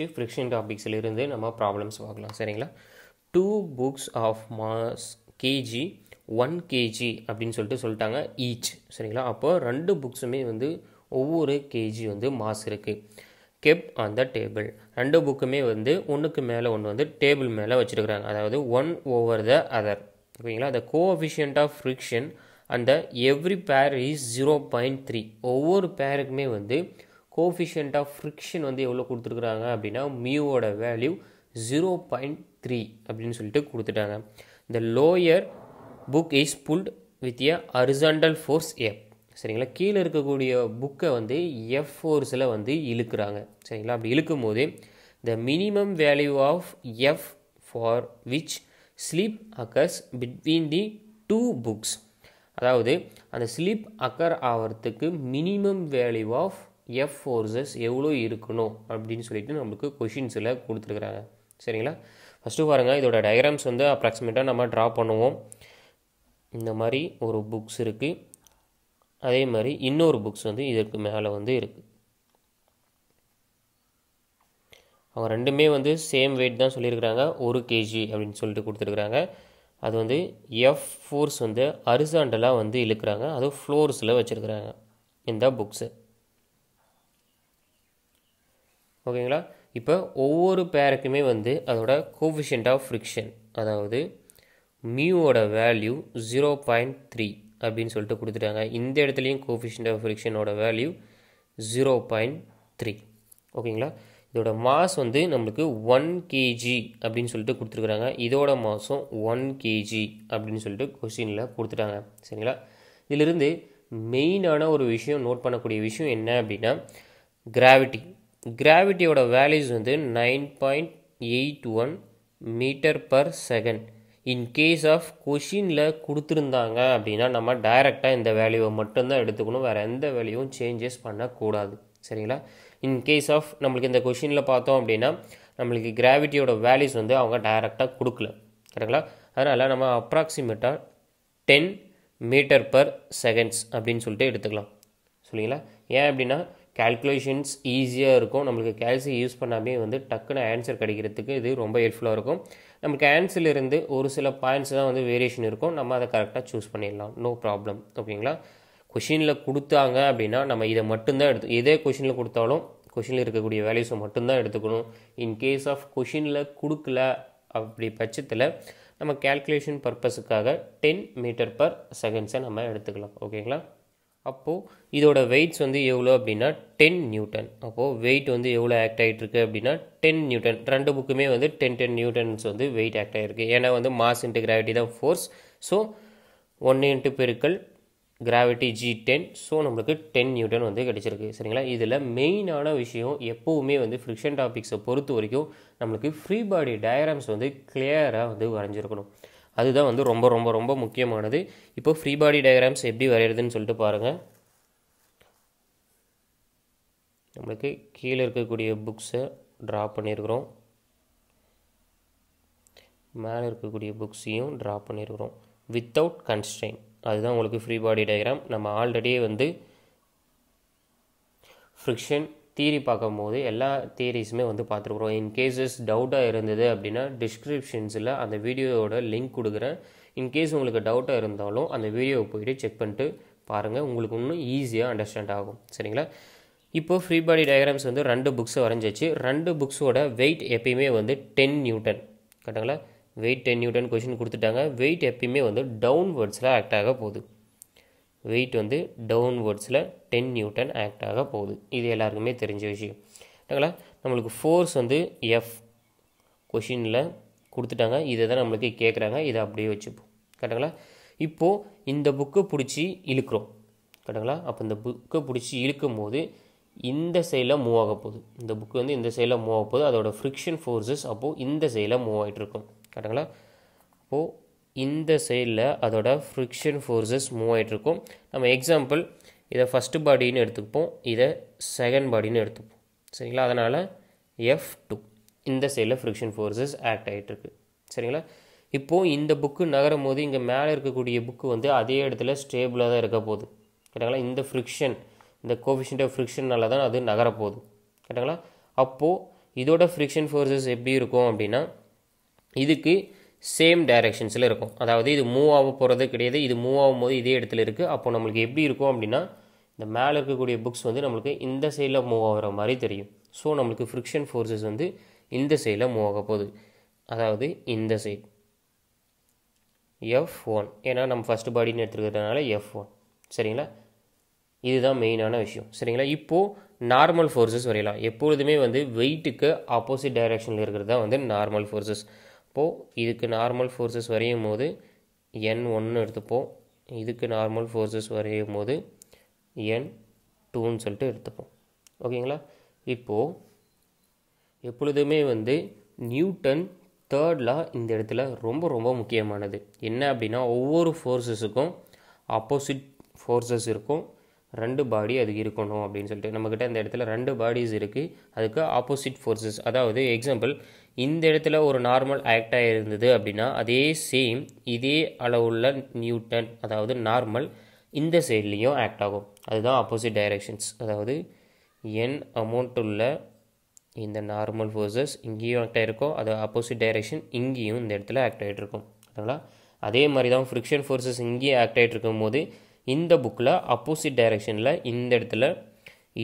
next friction டாபிக்ஸிலிருந்து நம்ம problems பார்க்கலாம் சரிங்களா two books of mass kg one kg அப்படின்னு சொல்லிட்டு சொல்லிட்டாங்க ஈச் சரிங்களா அப்போ ரெண்டு புக்ஸுமே வந்து ஒவ்வொரு கேஜி வந்து மாஸ் இருக்குது கெப் ஆன் த டேபிள் ரெண்டு புக்குமே வந்து ஒன்றுக்கு மேலே ஒன்று வந்து டேபிள் மேலே வச்சுருக்குறாங்க அதாவது ஒன் ஓவர் த அதர் ஓகேங்களா த கோஎஃபிஷியன்ட் ஆஃப் ஃப்ரிக்ஷன் அந்த every pair is zero point three ஒவ்வொரு பேருக்குமே வந்து கோஃபிஷியன்ட் ஆஃப் ஃப்ரிக்ஷன் வந்து எவ்வளோ கொடுத்துருக்குறாங்க அப்படின்னா மியூவோட வேல்யூ ஜீரோ பாயிண்ட் த்ரீ அப்படின்னு சொல்லிட்டு கொடுத்துட்டாங்க இந்த lower book is pulled with a horizontal force F சரிங்களா கீழே இருக்கக்கூடிய புக்கை வந்து எஃப் ஃபோர்ஸில் வந்து இழுக்கிறாங்க சரிங்களா அப்படி இழுக்கும் போது the minimum value of F for which slip occurs between the two books அதாவது அந்த ஸ்லீப் அக்கர் ஆகிறதுக்கு minimum value of F forces எவ்வளோ இருக்கணும் அப்படின்னு சொல்லிட்டு நம்மளுக்கு கொஷின்ஸில் கொடுத்துருக்குறாங்க சரிங்களா ஃபஸ்ட்டு பாருங்கள் இதோட டயக்ராம்ஸ் வந்து அப்ராக்சிமேட்டாக நம்ம ட்ரா பண்ணுவோம் இந்த மாதிரி ஒரு புக்ஸ் இருக்குது அதே மாதிரி இன்னொரு புக்ஸ் வந்து இதற்கு மேலே வந்து இருக்குது அவங்க ரெண்டுமே வந்து சேம் வெயிட் தான் சொல்லியிருக்கிறாங்க ஒரு கேஜி அப்படின்னு சொல்லிட்டு கொடுத்துருக்குறாங்க அது வந்து எஃப் ஃபோர்ஸ் வந்து அரிசாண்டலாக வந்து இழுக்கிறாங்க அதுவும் ஃப்ளோர்ஸில் வச்சுருக்குறாங்க இந்த புக்ஸு ஓகேங்களா இப்போ ஒவ்வொரு பேருக்குமே வந்து அதோட கோஃபிஷியன்ட் ஆஃப் ஃப்ரிக்ஷன் அதாவது மியூவோட வேல்யூ ஜீரோ பாயிண்ட் த்ரீ அப்படின்னு சொல்லிட்டு கொடுத்துட்டாங்க இந்த இடத்துலையும் கோஃபிஷியன்ட் ஆஃப் ஃப்ரிக்ஷனோட வேல்யூ ஜீரோ பாயிண்ட் த்ரீ ஓகேங்களா இதோட மாஸ் வந்து நம்மளுக்கு ஒன் கேஜி அப்படின்னு சொல்லிட்டு கொடுத்துருக்குறாங்க இதோட மாதம் ஒன் கேஜி அப்படின்னு சொல்லிட்டு கொஸ்டினில் கொடுத்துட்டாங்க சரிங்களா இதிலிருந்து மெயினான ஒரு விஷயம் நோட் பண்ணக்கூடிய விஷயம் என்ன அப்படின்னா கிராவிட்டி கிராவிட்டியோட வேல்யூஸ் வந்து nine point eight one metre per second in case of கொஷினில் கொடுத்துருந்தாங்க அப்படின்னா நம்ம டைரெக்டாக இந்த வேல்யூவை மட்டும்தான் எடுத்துக்கணும் வேறு எந்த வேல்யூவும் சேஞ்சஸ் பண்ணக்கூடாது சரிங்களா இன் கேஸ் ஆஃப் நம்மளுக்கு இந்த கொஷினில் பார்த்தோம் அப்படின்னா நம்மளுக்கு கிராவிட்டியோட வேல்யூஸ் வந்து அவங்க டைரெக்டாக கொடுக்கல கரெக்டுங்களா அதனால் நம்ம அப்ராக்சிமேட்டாக டென் மீட்டர் பர் செகண்ட்ஸ் அப்படின்னு சொல்லிட்டு எடுத்துக்கலாம் சொல்லிங்களா ஏன் அப்படின்னா கேல்குலேஷன்ஸ் ஈஸியாக இருக்கும் நம்மளுக்கு கேல்சி யூஸ் பண்ணாமே வந்து டக்குன்னு ஆன்சர் கிடைக்கிறதுக்கு இது ரொம்ப ஹெல்ப்ஃபுல்லாக இருக்கும் நமக்கு ஆன்சர்லேருந்து ஒரு சில பாயிண்ட்ஸ் தான் வந்து வேரியேஷன் இருக்கும் நம்ம அதை கரெக்டாக சூஸ் பண்ணிடலாம் நோ ப்ராப்ளம் ஓகேங்களா கொஷினில் கொடுத்தாங்க அப்படின்னா நம்ம இதை மட்டும்தான் எடுத்து எதே கொஷினில் கொடுத்தாலும் கொஷினில் இருக்கக்கூடிய வேல்யூஸை மட்டும்தான் எடுத்துக்கணும் இன் கேஸ் ஆஃப் கொஷினில் கொடுக்கல அப்படி பட்சத்தில் நம்ம கேல்குலேஷன் பர்பஸுக்காக டென் மீட்டர் பர் செகண்ட்ஸை நம்ம எடுத்துக்கலாம் ஓகேங்களா அப்போது இதோட வெயிட்ஸ் வந்து எவ்வளோ அப்படின்னா டென் நியூட்டன் அப்போது வெயிட் வந்து எவ்வளோ ஆக்ட் ஆகிட்டு இருக்குது அப்படின்னா டென் நியூட்டன் ரெண்டு புக்குமே வந்து டென் டென் நியூட்டன்ஸ் வந்து வெயிட் ஆக்ட் ஆகிருக்கு ஏன்னா வந்து மாஸ் இன்ட்டு கிராவிட்டி தான் ஃபோர்ஸ் ஸோ ஒன் இன்ட்டு பெருக்கள் கிராவிட்டி ஜி டென் ஸோ நம்மளுக்கு டென் நியூட்டன் வந்து கிடச்சிருக்கு சரிங்களா இதில் மெயினான விஷயம் எப்போவுமே வந்து ஃப்ரிக்ஷன் டாபிக்ஸை பொறுத்த வரைக்கும் நம்மளுக்கு ஃப்ரீ பாடி டயராம்ஸ் வந்து கிளியராக வந்து வரைஞ்சிருக்கணும் அதுதான் வந்து ரொம்ப ரொம்ப ரொம்ப முக்கியமானது இப்போ ஃப்ரீ பாடி டயக்ராம்ஸ் எப்படி வரைகிறதுன்னு சொல்லிட்டு பாருங்கள் நம்மளுக்கு கீழே இருக்கக்கூடிய புக்ஸை ட்ரா பண்ணியிருக்கிறோம் மேலே இருக்கக்கூடிய புக்ஸையும் ட்ரா பண்ணியிருக்கிறோம் வித்தவுட் கன்ஸ்ட்ரெயின் அதுதான் உங்களுக்கு ஃப்ரீ பாடி டயக்ராம் நம்ம ஆல்ரெடியே வந்து ஃப்ரிக்ஷன் தியரி பார்க்கும்போது எல்லா தியரிஸுமே வந்து பார்த்துருக்குறோம் இன் கேஸஸ் டவுட்டாக இருந்தது அப்படின்னா டிஸ்கிரிப்ஷன்ஸில் அந்த வீடியோவோட லிங்க் கொடுக்குறேன் இன்கேஸ் உங்களுக்கு டவுட்டாக இருந்தாலும் அந்த வீடியோவை போயிட்டு செக் பண்ணிட்டு பாருங்கள் உங்களுக்கு இன்னும் ஈஸியாக அண்டர்ஸ்டாண்ட் ஆகும் சரிங்களா இப்போது ஃப்ரீ பாடி டயக்ராம்ஸ் வந்து ரெண்டு புக்ஸை வரைஞ்சிச்சு ரெண்டு புக்ஸோட வெயிட் எப்பயுமே வந்து டென் நியூட்டன் கரெக்டுங்களா வெயிட் டென் நியூட்டன் கொஷின் கொடுத்துட்டாங்க வெயிட் எப்பயுமே வந்து டவுன்வேர்ட்ஸில் ஆக்ட் ஆக போகுது வெயிட் வந்து டவுன்வர்ட்ஸில் டென் நியூட்டன் ஆக்ட் ஆக போகுது இது எல்லாருக்குமே தெரிஞ்ச விஷயம் ஏங்களா நம்மளுக்கு ஃபோர்ஸ் வந்து எஃப் கொஷினில் கொடுத்துட்டாங்க இதை தான் நம்மளுக்கு கேட்குறாங்க இதை அப்படியே வச்சுப்போம் கரெக்டுங்களா இப்போது இந்த புக்கை பிடிச்சி இழுக்கிறோம் கரெக்டுங்களா அப்போ இந்த புக்கை பிடிச்சி இழுக்கும் போது இந்த சைடில் மூவ் ஆக போகுது இந்த புக்கு வந்து இந்த சைடில் மூவ் ஆக போகுது அதோடய ஃப்ரிக்ஷன் ஃபோர்ஸஸ் அப்போது இந்த சைடில் மூவ் ஆகிட்டு இருக்கும் கரெக்டுங்களா அப்போது இந்த சைடில் அதோட ஃப்ரிக்ஷன் ஃபோர்ஸஸ் மூவ் ஆகிட்ருக்கும் நம்ம எக்ஸாம்பிள் இதை ஃபஸ்ட்டு பாடின்னு எடுத்துப்போம் இதை செகண்ட் பாடின்னு எடுத்துப்போம் சரிங்களா அதனால் எஃப் டூ இந்த சைடில் ஃப்ரிக்ஷன் ஃபோர்ஸஸ் ஆக்ட் ஆகிட்டுருக்கு சரிங்களா இப்போது இந்த புக்கு நகரும் போது இங்கே மேலே இருக்கக்கூடிய புக்கு வந்து அதே இடத்துல ஸ்டேபிளாக தான் இருக்க போகுது கேட்டாங்களா இந்த ஃப்ரிக்ஷன் இந்த கோஃபிஷியன்ட் ஆஃப் தான் அது நகரப்போகுது கேட்டாங்களா அப்போது இதோட ஃப்ரிக்ஷன் ஃபோர்ஸஸ் எப்படி இருக்கும் அப்படின்னா இதுக்கு சேம் டைரக்ஷன்ஸில் இருக்கும் அதாவது இது மூவ் ஆக போகிறது கிடையாது இது மூவ் ஆகும் போது இதே இடத்துல இருக்குது அப்போ நம்மளுக்கு எப்படி இருக்கும் அப்படின்னா இந்த மேலே இருக்கக்கூடிய புக்ஸ் வந்து நம்மளுக்கு இந்த சைடில் மூவ் ஆகிற மாதிரி தெரியும் ஸோ நம்மளுக்கு ஃப்ரிக்ஷன் ஃபோர்ஸஸ் வந்து இந்த சைடில் மூவ் ஆக போகுது அதாவது இந்த சைடு எஃப் ஒன் ஏன்னா நம்ம ஃபஸ்ட் பாடின்னு எடுத்துருக்கிறதுனால எஃப் ஒன் சரிங்களா இதுதான் மெயினான விஷயம் சரிங்களா இப்போது நார்மல் ஃபோர்ஸஸ் வரையலாம் எப்பொழுதுமே வந்து வெயிட்டுக்கு ஆப்போசிட் டைரக்ஷனில் இருக்கிறது தான் வந்து நார்மல் ஃபோர்ஸஸ் இப்போது இதுக்கு நார்மல் ஃபோர்ஸஸ் வரையும் போது என் ஒன்று எடுத்துப்போம் இதுக்கு நார்மல் ஃபோர்ஸஸ் வரையும் போது என் டூன்னு சொல்லிட்டு எடுத்துப்போம் ஓகேங்களா இப்போது எப்பொழுதுமே வந்து நியூட்டன் தேர்ட்லாம் இந்த இடத்துல ரொம்ப ரொம்ப முக்கியமானது என்ன அப்படின்னா ஒவ்வொரு ஃபோர்ஸஸுக்கும் ஆப்போசிட் ஃபோர்ஸஸ் இருக்கும் ரெண்டு பாடி அது இருக்கணும் அப்படின்னு சொல்லிட்டு நம்மக்கிட்ட இந்த இடத்துல ரெண்டு பாடிஸ் இருக்குது அதுக்கு ஆப்போசிட் ஃபோர்ஸஸ் அதாவது எக்ஸாம்பிள் இந்த இடத்துல ஒரு நார்மல் ஆக்டாக இருந்தது அப்படின்னா அதே சேம் இதே அளவுள்ள நியூட்டன் அதாவது நார்மல் இந்த சைட்லேயும் ஆக்ட் ஆகும் அதுதான் ஆப்போசிட் டைரெக்ஷன்ஸ் அதாவது என் அமௌண்ட் உள்ள இந்த நார்மல் ஃபோர்ஸஸ் இங்கேயும் ஆக்ட் ஆகிருக்கும் அது ஆப்போசிட் டைரெக்ஷன் இங்கேயும் இந்த இடத்துல ஆக்ட் ஆகிட்டு இருக்கும் அதனால் அதே மாதிரி தான் ஃப்ரிக்ஷன் ஃபோர்ஸஸ் இங்கேயும் ஆக்ட் ஆகிட்டு இருக்கும் போது இந்த புக்கில் அப்போசிட் டைரெக்ஷனில் இந்த இடத்துல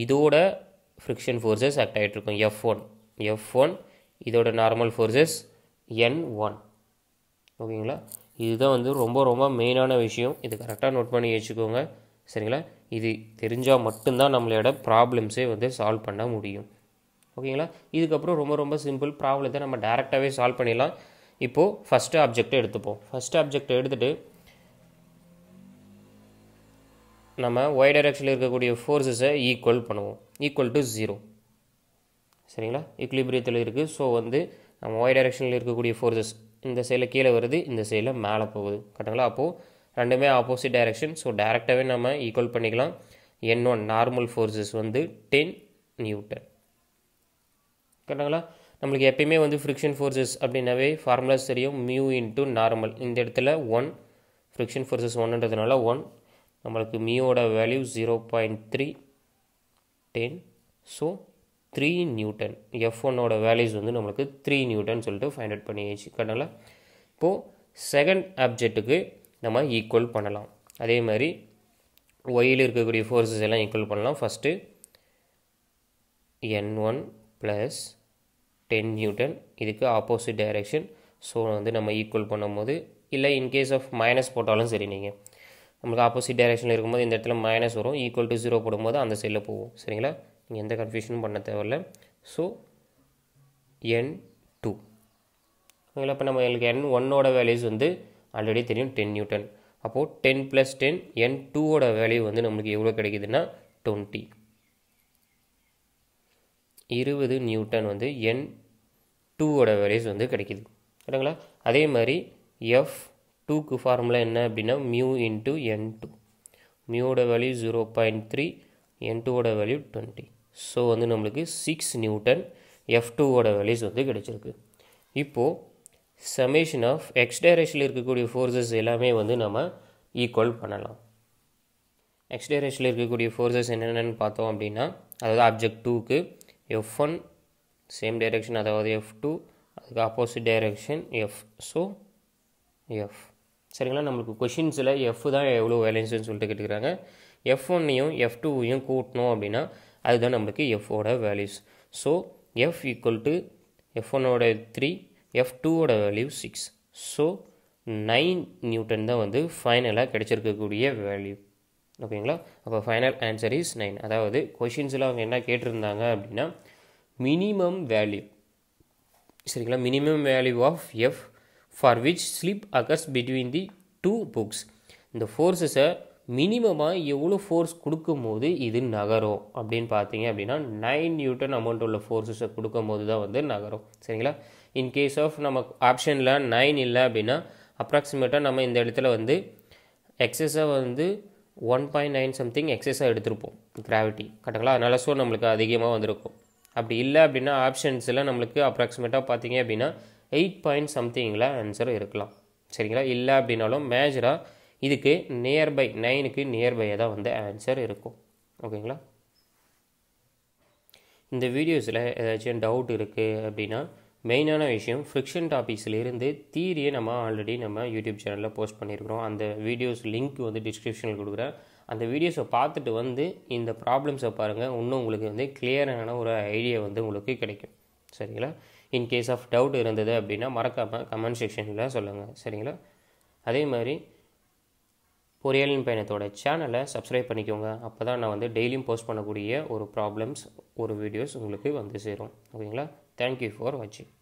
இதோட ஃப்ரிக்ஷன் ஃபோர்ஸஸ் ஆக்ட் ஆகிட்டு இருக்கும் எஃப் ஒன் எஃப் ஒன் இதோட நார்மல் ஃபோர்ஸஸ் என் ஒன் ஓகேங்களா இதுதான் வந்து ரொம்ப ரொம்ப மெயினான விஷயம் இது கரெக்டாக நோட் பண்ணி வச்சுக்கோங்க சரிங்களா இது தெரிஞ்சால் மட்டும்தான் நம்மளோட ப்ராப்ளம்ஸே வந்து சால்வ் பண்ண முடியும் ஓகேங்களா இதுக்கப்புறம் ரொம்ப ரொம்ப சிம்பிள் ப்ராப்ளத்தை நம்ம டேரெக்டாகவே சால்வ் பண்ணிடலாம் இப்போது ஃபஸ்ட்டு அப்ஜெக்டை எடுத்துப்போம் ஃபஸ்ட்டு அப்ஜெக்ட் எடுத்துகிட்டு நம்ம ஒய் டைரக்ஷனில் இருக்கக்கூடிய ஃபோர்ஸஸை ஈக்குவல் பண்ணுவோம் ஈக்குவல் டு ஜீரோ சரிங்களா இக்லிபிரியத்தில் இருக்குது ஸோ வந்து நம்ம ஒய் டைரெக்ஷனில் இருக்கக்கூடிய ஃபோர்ஸஸ் இந்த சைடில் கீழே வருது இந்த சைடில் மேலே போகுது கரெக்டுங்களா அப்போது ரெண்டுமே ஆப்போசிட் டைரெக்ஷன் ஸோ டேரெக்டாகவே நம்ம ஈக்குவல் பண்ணிக்கலாம் என் ஒன் நார்மல் ஃபோர்ஸஸ் வந்து டென் நியூட்டன் கரெக்டுங்களா நம்மளுக்கு எப்பயுமே வந்து ஃப்ரிக்ஷன் ஃபோர்ஸஸ் அப்படின்னாவே ஃபார்முலாஸ் தெரியும் மியூ இன்ட்டு நார்மல் இந்த இடத்துல ஒன் ஃப்ரிக்ஷன் ஃபோர்ஸஸ் ஒன்றுன்றதுனால ஒன் நம்மளுக்கு மியூவோட value zero point three ten so three newton F ஒன்னோட வேல்யூஸ் வந்து நம்மளுக்கு த்ரீ நியூட்டன் சொல்லிட்டு ஃபைண்ட் அவுட் பண்ணியாச்சு கடனில் இப்போது செகண்ட் ஆப்ஜெக்ட்டுக்கு நம்ம ஈக்குவல் பண்ணலாம் அதே மாதிரி ஒயில் இருக்கக்கூடிய ஃபோர்ஸஸ் எல்லாம் ஈக்குவல் பண்ணலாம் first N one plus ten newton இதுக்கு ஆப்போசிட் டைரெக்ஷன் ஸோ வந்து நம்ம ஈக்குவல் பண்ணும்போது இல்லை இன்கேஸ் ஆஃப் மைனஸ் போட்டாலும் சரி நீங்கள் நம்மளுக்கு ஆப்போசிட் டைரெக்ஷனில் இருக்கும்போது இந்த இடத்துல மைனஸ் வரும் ஈக்குவல் டு ஜீரோ போடும்போது அந்த சைடில் போவோம் சரிங்களா நீங்கள் எந்த கன்ஃபியூஷனும் பண்ண தேவையில்ல ஸோ என் டூ அதில் இப்போ நம்ம எங்களுக்கு என் ஒன்னோட வேல்யூஸ் வந்து ஆல்ரெடி தெரியும் டென் நியூட்டன் அப்போது டென் ப்ளஸ் டென் என் டூவோட வேல்யூ வந்து நம்மளுக்கு எவ்வளோ கிடைக்குதுன்னா டுவெண்ட்டி இருபது நியூட்டன் வந்து என் டூவோட வேல்யூஸ் வந்து கிடைக்கிது கரெக்டுங்களா அதே மாதிரி எஃப் டூக்கு ஃபார்முலா என்ன அப்படின்னா மியூ இன்ட்டு என் டூ மியூவோட value zero point three N டூவோட வேல்யூ டுவெண்ட்டி ஸோ வந்து நம்மளுக்கு சிக்ஸ் நியூட்டன் எஃப் டூவோட வேல்யூஸ் வந்து கிடச்சிருக்கு இப்போது சமேஷன் ஆஃப் எக்ஸ் டைரேஷனில் இருக்கக்கூடிய ஃபோர்ஸஸ் எல்லாமே வந்து நம்ம ஈக்குவல் பண்ணலாம் எக்ஸ் டைரேஷனில் இருக்கக்கூடிய ஃபோர்ஸஸ் என்னென்னு பார்த்தோம் அப்படின்னா அதாவது ஆப்ஜெக்ட் டூக்கு எஃப் ஒன் சேம் டைரெக்ஷன் அதாவது எஃப் டூ அதுக்கு opposite direction F so F சரிங்களா நம்மளுக்கு கொஷின்ஸில் எஃப் தான் எவ்வளோ வேலன்ஸ்னு சொல்லிட்டு கேட்டுக்கிறாங்க எஃப் ஒன்னையும் எஃப் டூவையும் கூட்டணும் அப்படின்னா அதுதான் நம்மளுக்கு எஃபோட values so F equal to F ஒன்னோட த்ரீ எஃப் டூவோட value six so nine newton தான் வந்து ஃபைனலாக கிடச்சிருக்கக்கூடிய வேல்யூ ஓகேங்களா அப்போ ஃபைனல் ஆன்சர் இஸ் நைன் அதாவது கொஷின்ஸில் அவங்க என்ன கேட்டிருந்தாங்க அப்படின்னா மினிமம் வேல்யூ சரிங்களா minimum value of F for which slip occurs between the two books இந்த ஃபோர்ஸஸை மினிமமாக எவ்வளோ ஃபோர்ஸ் கொடுக்கும்போது இது நகரும் அப்படின்னு பார்த்தீங்க அப்படின்னா நைன் நியூட்டன் அமௌண்ட் உள்ள ஃபோர்ஸஸை கொடுக்கும்போது தான் வந்து நகரும் சரிங்களா இன் கேஸ் ஆஃப் நம்ம ஆப்ஷனில் நைன் இல்லை அப்படின்னா அப்ராக்சிமேட்டாக நம்ம இந்த இடத்துல வந்து எக்ஸஸாக வந்து ஒன் பாயிண்ட் நைன் சம்திங் எக்ஸஸாக எடுத்திருப்போம் கிராவிட்டி கரெக்டுங்களா அதனால் ஸோ நம்மளுக்கு அதிகமாக வந்திருக்கும் அப்படி இல்லை அப்படின்னா ஆப்ஷன்ஸில் நம்மளுக்கு அப்ராக்சிமேட்டாக பார்த்தீங்க அப்படின்னா எயிட் பாயிண்ட் சம்திங்கில் ஆன்சர் இருக்கலாம் சரிங்களா இல்லை அப்படின்னாலும் மேஜராக இதுக்கு நியர்பை நைனுக்கு நியர்பையாக தான் வந்து ஆன்சர் இருக்கும் ஓகேங்களா இந்த வீடியோஸில் ஏதாச்சும் டவுட் இருக்குது அப்படின்னா மெயினான விஷயம் ஃப்ரிக்ஷன் டாபிக்ஸ்லேருந்து தீரியை நம்ம ஆல்ரெடி நம்ம யூடியூப் சேனலில் போஸ்ட் பண்ணியிருக்கிறோம் அந்த வீடியோஸ் லிங்க் வந்து டிஸ்கிரிப்ஷனில் கொடுக்குறேன் அந்த வீடியோஸை பார்த்துட்டு வந்து இந்த ப்ராப்ளம்ஸை பாருங்கள் இன்னும் உங்களுக்கு வந்து கிளியரான ஒரு ஐடியா வந்து உங்களுக்கு கிடைக்கும் சரிங்களா இன் கேஸ் ஆஃப் டவுட் இருந்தது அப்படின்னா மறக்காமல் கமெண்ட் செக்ஷனில் சொல்லுங்கள் சரிங்களா அதே மாதிரி பொரியலின் பயணத்தோட சேனலை சப்ஸ்கிரைப் பண்ணிக்கோங்க அப்போ தான் நான் வந்து டெய்லியும் போஸ்ட் பண்ணக்கூடிய ஒரு ப்ராப்ளம்ஸ் ஒரு வீடியோஸ் உங்களுக்கு வந்து சேரும் ஓகேங்களா தேங்க்யூ ஃபார் வாட்சிங்